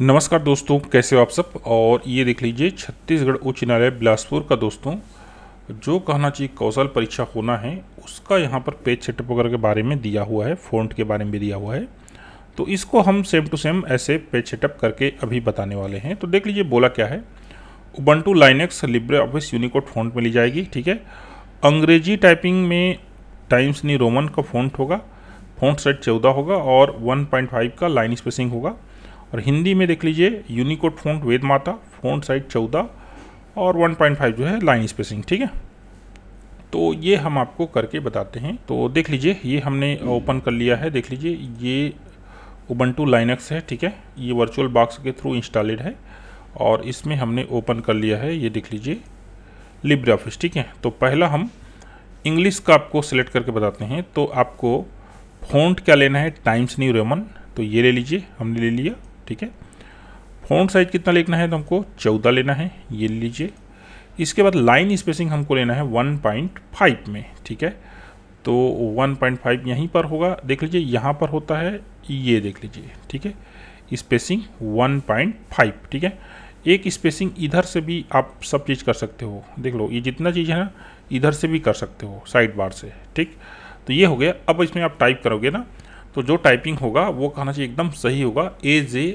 नमस्कार दोस्तों कैसे हो आप सब और ये देख लीजिए छत्तीसगढ़ उच्च न्यायालय बिलासपुर का दोस्तों जो कहना चाहिए कौशल परीक्षा होना है उसका यहाँ पर पेज सेटअप वगैरह के बारे में दिया हुआ है फ़ॉन्ट के बारे में भी दिया हुआ है तो इसको हम सेम टू सेम ऐसे पेज सेटअप करके अभी बताने वाले हैं तो देख लीजिए बोला क्या है Ubuntu Linux Libre Office Unicode font में ली जाएगी ठीक है अंग्रेजी टाइपिंग में टाइम्स नी रोमन का फ़ॉन्ट होगा फ़ॉन्ट सेट चौदह होगा और 1.5 का लाइन स्पेसिंग होगा और हिंदी में देख लीजिए यूनिकोड फ़ॉन्ट वेद माता फ़ॉन्ट साइज चौदह और 1.5 जो है लाइन स्पेसिंग ठीक है तो ये हम आपको करके बताते हैं तो देख लीजिए ये हमने ओपन कर लिया है देख लीजिए ये उबंटू लाइनक्स है ठीक है ये वर्चुअल बॉक्स के थ्रू इंस्टॉलेड है और इसमें हमने ओपन कर लिया है ये देख लीजिए लिब्रे ऑफिस ठीक है तो पहला हम इंग्लिश का आपको सिलेक्ट करके बताते हैं तो आपको फ़ॉन्ट क्या लेना है टाइम्स न्यू रोमन तो ये ले लीजिए हमने ले लिया ठीक है फ़ॉन्ट साइज कितना लिखना है तो हमको चौदह लेना है ये लीजिए इसके बाद लाइन स्पेसिंग हमको लेना है वन पॉइंट फाइव में ठीक है तो वन पॉइंट फाइव यहीं पर होगा देख लीजिए यहाँ पर होता है ये देख लीजिए ठीक है स्पेसिंग वन पॉइंट फाइव ठीक है एक स्पेसिंग इधर से भी आप सब चीज़ कर सकते हो देख लो ये जितना चीज़ है ना इधर से भी कर सकते हो साइड बार से ठीक तो ये हो गया अब इसमें आप टाइप करोगे ना तो जो टाइपिंग होगा वो कहना चाहिए एकदम सही होगा एज ए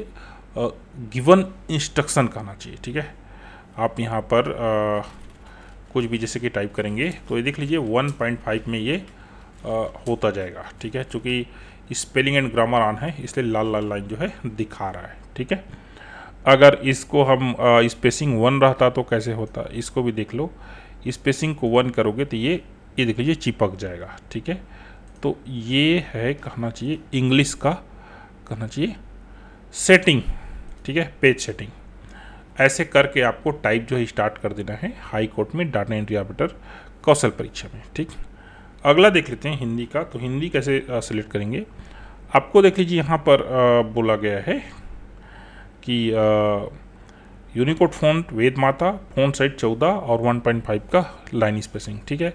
गिवन इंस्ट्रक्शन कहना चाहिए ठीक है आप यहाँ पर आ, कुछ भी जैसे कि टाइप करेंगे तो ये देख लीजिए 1.5 में ये आ, होता जाएगा ठीक है चूँकि स्पेलिंग एंड ग्रामर ऑन है इसलिए लाल लाल लाइन जो है दिखा रहा है ठीक है अगर इसको हम स्पेसिंग वन रहता तो कैसे होता इसको भी देख लो स्पेसिंग को वन करोगे तो ये ये देख लीजिए चिपक जाएगा ठीक है तो ये है कहना चाहिए इंग्लिश का कहना चाहिए सेटिंग ठीक है पेज सेटिंग ऐसे करके आपको टाइप जो है स्टार्ट कर देना है हाई कोर्ट में डाटा एंट्री ऑपरेटर कौशल परीक्षा में ठीक अगला देख लेते हैं हिंदी का तो हिंदी कैसे सेलेक्ट करेंगे आपको देख लीजिए यहाँ पर आ, बोला गया है कि यूनिकोड फ़ॉन्ट वेद माता फोन साइज चौदह और वन पॉइंट फाइव का लाइन स्पेसिंग ठीक है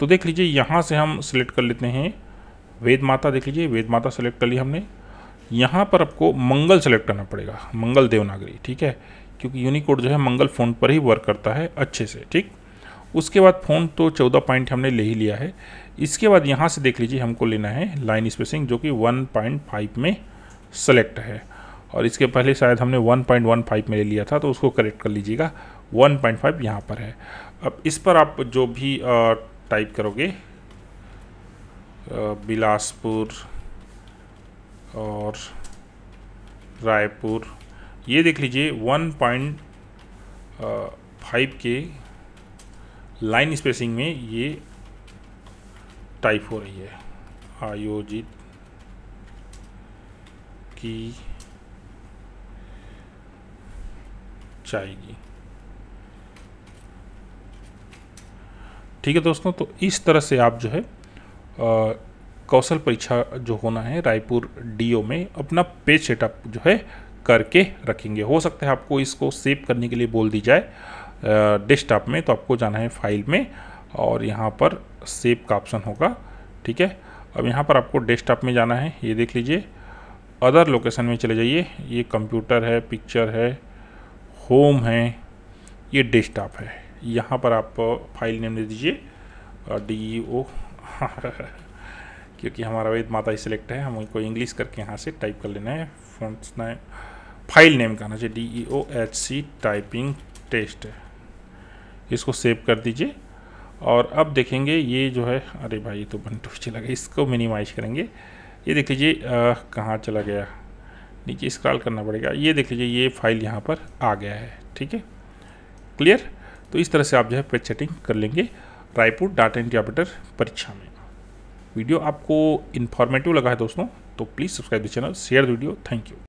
तो देख लीजिए यहाँ से हम सिलेक्ट कर लेते हैं वेद माता देख लीजिए वेद माता सेलेक्ट कर ली हमने यहाँ पर आपको मंगल सेलेक्ट करना पड़ेगा मंगल देवनागरी ठीक है क्योंकि यूनिकोड जो है मंगल फ़ोन पर ही वर्क करता है अच्छे से ठीक उसके बाद फ़ोन तो चौदह पॉइंट हमने ले ही लिया है इसके बाद यहाँ से देख लीजिए हमको लेना है लाइन स्पेसिंग जो कि वन पॉइंट फाइव में सेलेक्ट है और इसके पहले शायद हमने वन पॉइंट वन फाइव में ले लिया था तो उसको करेक्ट कर लीजिएगा वन पॉइंट फाइव यहाँ पर है अब इस पर आप जो भी टाइप करोगे बिलासपुर और रायपुर ये देख लीजिए वन पॉइंट फाइव के लाइन स्पेसिंग में ये टाइप हो रही है आयोजित की चाहिए ठीक है दोस्तों तो इस तरह से आप जो है कौशल परीक्षा जो होना है रायपुर डीओ में अपना पेज सेटअप जो है करके रखेंगे हो सकता है आपको इसको सेव करने के लिए बोल दी जाए डेस्कटॉप में तो आपको जाना है फाइल में और यहाँ पर सेव का ऑप्शन होगा ठीक है अब यहाँ पर आपको डेस्कटॉप में जाना है ये देख लीजिए अदर लोकेशन में चले जाइए ये कंप्यूटर है पिक्चर है होम है ये डेस्कटॉप है यहाँ पर आप फाइल नेम दे दीजिए डी ओ e क्योंकि हमारा वेद माता ही सिलेक्ट है उनको इंग्लिश करके यहाँ से टाइप कर लेना है फोन फाइल नेम का ना चाहिए D E O H C typing test इसको सेव कर दीजिए और अब देखेंगे ये जो है अरे भाई ये तो टू चला गया इसको मिनिमाइज करेंगे ये देख लीजिए कहाँ चला गया नीचे स्क्रॉल करना पड़ेगा ये देख लीजिए ये फाइल यहाँ पर आ गया है ठीक है क्लियर तो इस तरह से आप जो है पेज सेटिंग कर लेंगे रायपुर डाटा एंड ऑपरेटर परीक्षा में वीडियो आपको इन्फॉर्मेटिव लगा है दोस्तों तो please subscribe the channel share the video thank you